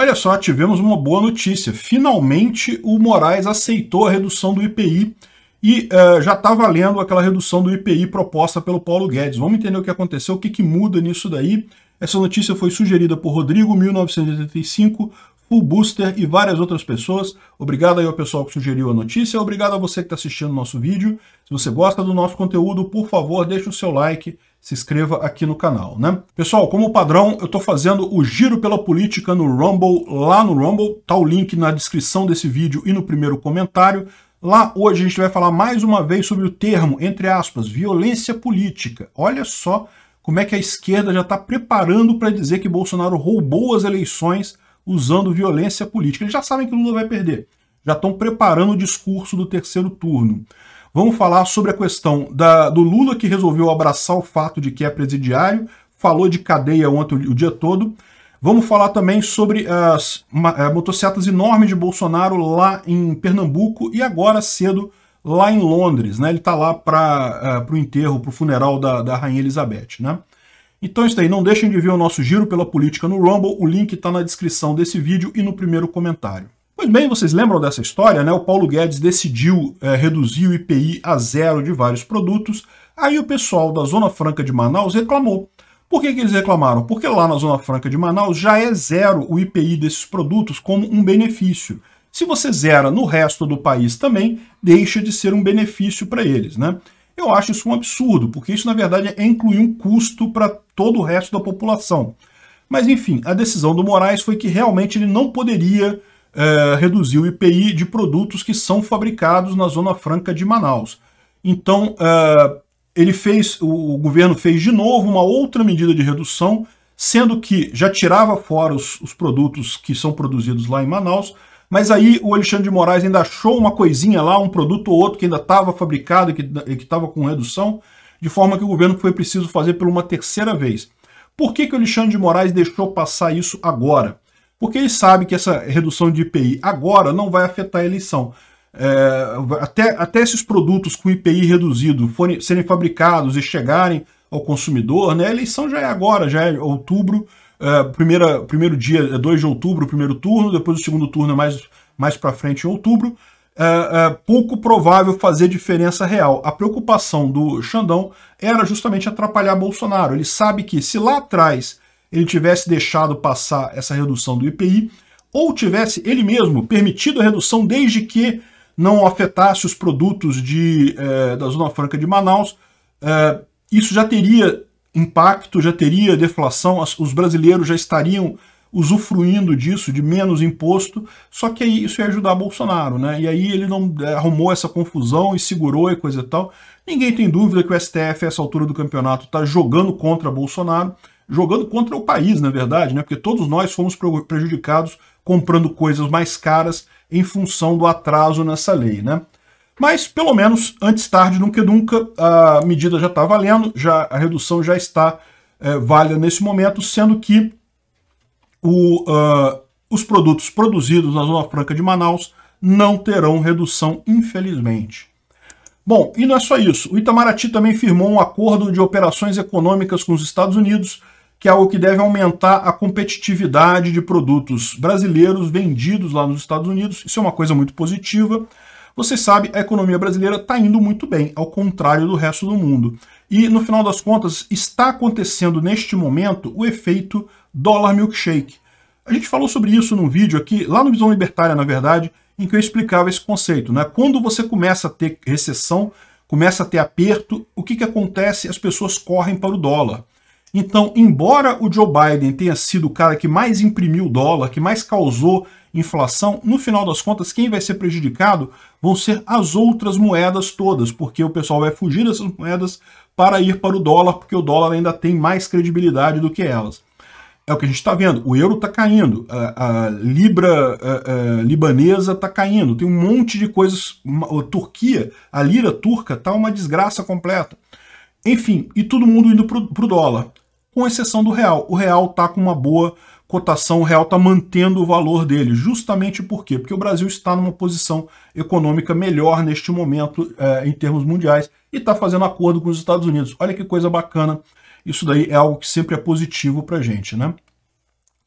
Olha só, tivemos uma boa notícia. Finalmente o Moraes aceitou a redução do IPI e uh, já está valendo aquela redução do IPI proposta pelo Paulo Guedes. Vamos entender o que aconteceu, o que, que muda nisso daí. Essa notícia foi sugerida por Rodrigo, 1985, Full Booster e várias outras pessoas. Obrigado aí ao pessoal que sugeriu a notícia. Obrigado a você que está assistindo o nosso vídeo. Se você gosta do nosso conteúdo, por favor, deixe o seu like, se inscreva aqui no canal, né? Pessoal, como padrão, eu estou fazendo o giro pela política no Rumble, lá no Rumble, tá o link na descrição desse vídeo e no primeiro comentário. Lá hoje a gente vai falar mais uma vez sobre o termo, entre aspas, violência política. Olha só como é que a esquerda já está preparando para dizer que Bolsonaro roubou as eleições usando violência política. Eles já sabem que Lula vai perder. Já estão preparando o discurso do terceiro turno. Vamos falar sobre a questão da, do Lula que resolveu abraçar o fato de que é presidiário, falou de cadeia ontem o dia todo. Vamos falar também sobre as eh, motocicletas enormes de Bolsonaro lá em Pernambuco e agora cedo lá em Londres. Né? Ele está lá para uh, eh, o enterro, para o funeral da, da Rainha Elizabeth. Né? Então é isso aí. Não deixem de ver o nosso giro pela política no Rumble. O link está na descrição desse vídeo e no primeiro comentário. Pois bem, vocês lembram dessa história, né? O Paulo Guedes decidiu é, reduzir o IPI a zero de vários produtos. Aí o pessoal da Zona Franca de Manaus reclamou. Por que, que eles reclamaram? Porque lá na Zona Franca de Manaus já é zero o IPI desses produtos como um benefício. Se você zera no resto do país também, deixa de ser um benefício para eles, né? Eu acho isso um absurdo, porque isso na verdade é incluir um custo para todo o resto da população. Mas enfim, a decisão do Moraes foi que realmente ele não poderia é, reduzir o IPI de produtos que são fabricados na Zona Franca de Manaus. Então, é, ele fez, o governo fez de novo uma outra medida de redução, sendo que já tirava fora os, os produtos que são produzidos lá em Manaus, mas aí o Alexandre de Moraes ainda achou uma coisinha lá, um produto ou outro que ainda estava fabricado e que estava com redução, de forma que o governo foi preciso fazer por uma terceira vez. Por que, que o Alexandre de Moraes deixou passar isso agora? porque ele sabe que essa redução de IPI agora não vai afetar a eleição. É, até, até esses produtos com IPI reduzido forem, serem fabricados e chegarem ao consumidor, né, a eleição já é agora, já é outubro, é, primeira, primeiro dia é 2 de outubro, o primeiro turno, depois o segundo turno é mais, mais para frente em outubro. É, é, pouco provável fazer diferença real. A preocupação do Xandão era justamente atrapalhar Bolsonaro. Ele sabe que se lá atrás ele tivesse deixado passar essa redução do IPI ou tivesse ele mesmo permitido a redução desde que não afetasse os produtos de, eh, da Zona Franca de Manaus, eh, isso já teria impacto, já teria deflação, as, os brasileiros já estariam usufruindo disso, de menos imposto, só que aí isso ia ajudar Bolsonaro, né? E aí ele não eh, arrumou essa confusão e segurou e coisa e tal. Ninguém tem dúvida que o STF, a essa altura do campeonato, está jogando contra Bolsonaro, jogando contra o país, na verdade, né? porque todos nós fomos prejudicados comprando coisas mais caras em função do atraso nessa lei. Né? Mas, pelo menos, antes tarde do que nunca, a medida já está valendo, já, a redução já está é, válida nesse momento, sendo que o, uh, os produtos produzidos na Zona Franca de Manaus não terão redução, infelizmente. Bom, e não é só isso. O Itamaraty também firmou um acordo de operações econômicas com os Estados Unidos que é algo que deve aumentar a competitividade de produtos brasileiros vendidos lá nos Estados Unidos. Isso é uma coisa muito positiva. Você sabe, a economia brasileira está indo muito bem, ao contrário do resto do mundo. E, no final das contas, está acontecendo neste momento o efeito dólar milkshake. A gente falou sobre isso num vídeo aqui, lá no Visão Libertária, na verdade, em que eu explicava esse conceito. Né? Quando você começa a ter recessão, começa a ter aperto, o que, que acontece? As pessoas correm para o dólar. Então, embora o Joe Biden tenha sido o cara que mais imprimiu o dólar, que mais causou inflação, no final das contas, quem vai ser prejudicado vão ser as outras moedas todas, porque o pessoal vai fugir dessas moedas para ir para o dólar, porque o dólar ainda tem mais credibilidade do que elas. É o que a gente está vendo. O euro está caindo, a, a libra a, a libanesa está caindo, tem um monte de coisas. A Turquia, a lira turca está uma desgraça completa. Enfim, e todo mundo indo para o dólar, com exceção do real. O real está com uma boa cotação, o real está mantendo o valor dele, justamente por quê? Porque o Brasil está numa posição econômica melhor neste momento é, em termos mundiais e está fazendo acordo com os Estados Unidos. Olha que coisa bacana, isso daí é algo que sempre é positivo para a gente, né?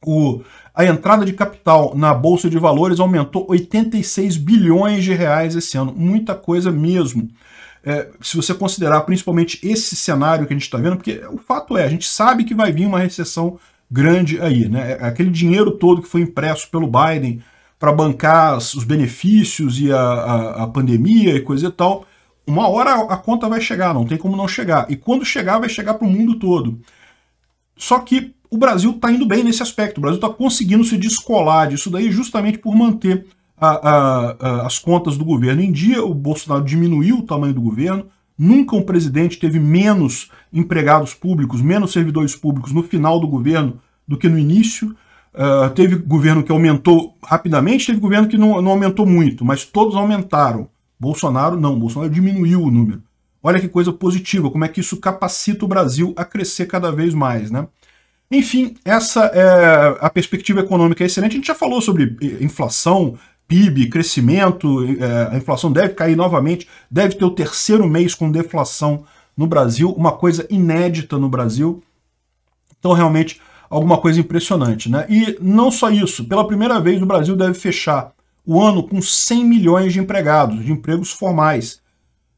O, a entrada de capital na Bolsa de Valores aumentou 86 bilhões de reais esse ano, muita coisa mesmo é, se você considerar principalmente esse cenário que a gente está vendo, porque o fato é, a gente sabe que vai vir uma recessão grande aí, né? É, é aquele dinheiro todo que foi impresso pelo Biden para bancar os benefícios e a, a, a, pandemia e coisa e tal, uma hora a conta vai chegar, não tem como não chegar. E quando chegar, vai chegar para o mundo todo. Só que o Brasil está indo bem nesse aspecto, o Brasil está conseguindo se descolar disso daí justamente por manter a, a, as contas do governo em dia, o Bolsonaro diminuiu o tamanho do governo, nunca um presidente teve menos empregados públicos, menos servidores públicos no final do governo do que no início. Uh, teve governo que aumentou rapidamente, teve governo que não, não aumentou muito, mas todos aumentaram. Bolsonaro não, Bolsonaro diminuiu o número. Olha que coisa positiva, como é que isso capacita o Brasil a crescer cada vez mais, né? Enfim, essa é a perspectiva econômica é excelente. A gente já falou sobre eh, inflação, PIB, crescimento, é, a inflação deve cair novamente, deve ter o terceiro mês com deflação no Brasil, uma coisa inédita no Brasil. Então, realmente, alguma coisa impressionante. Né? E não só isso, pela primeira vez o Brasil deve fechar o ano com 100 milhões de empregados, de empregos formais.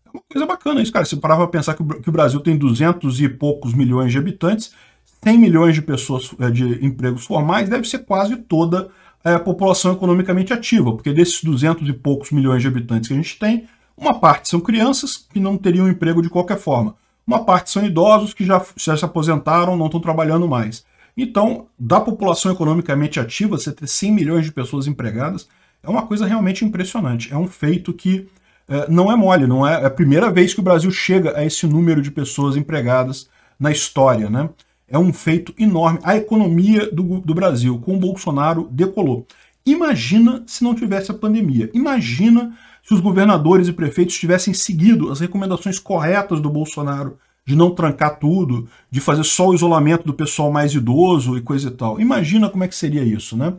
É uma coisa bacana isso, cara. Você parava para pensar que o Brasil tem 200 e poucos milhões de habitantes, 100 milhões de pessoas é, de empregos formais, deve ser quase toda é, população economicamente ativa, porque desses 200 e poucos milhões de habitantes que a gente tem, uma parte são crianças que não teriam emprego de qualquer forma, uma parte são idosos que já, já se aposentaram, não estão trabalhando mais. Então, da população economicamente ativa, você ter 100 milhões de pessoas empregadas é uma coisa realmente impressionante. É um feito que é, não é mole, não é, é a primeira vez que o Brasil chega a esse número de pessoas empregadas na história, né? é um feito enorme. A economia do, do Brasil com o Bolsonaro decolou. Imagina se não tivesse a pandemia. Imagina se os governadores e prefeitos tivessem seguido as recomendações corretas do Bolsonaro de não trancar tudo, de fazer só o isolamento do pessoal mais idoso e coisa e tal. Imagina como é que seria isso, né?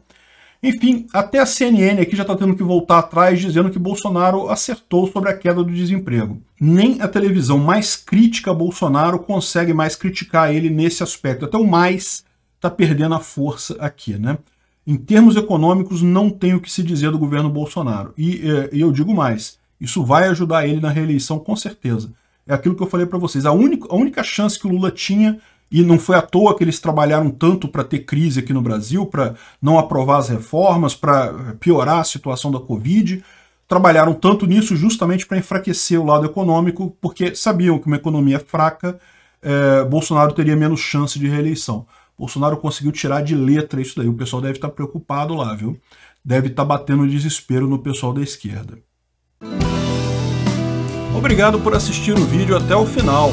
Enfim, até a CNN aqui já está tendo que voltar atrás dizendo que Bolsonaro acertou sobre a queda do desemprego. Nem a televisão mais crítica a Bolsonaro consegue mais criticar ele nesse aspecto. Até o mais está perdendo a força aqui, né? Em termos econômicos, não tem o que se dizer do governo Bolsonaro. E, é, e eu digo mais, isso vai ajudar ele na reeleição com certeza. É aquilo que eu falei para vocês. A única, a única chance que o Lula tinha e não foi à toa que eles trabalharam tanto para ter crise aqui no Brasil, para não aprovar as reformas, para piorar a situação da Covid. Trabalharam tanto nisso justamente para enfraquecer o lado econômico, porque sabiam que uma economia fraca, eh, Bolsonaro teria menos chance de reeleição. Bolsonaro conseguiu tirar de letra isso daí. O pessoal deve estar tá preocupado lá, viu? Deve estar tá batendo desespero no pessoal da esquerda. Obrigado por assistir o vídeo até o final.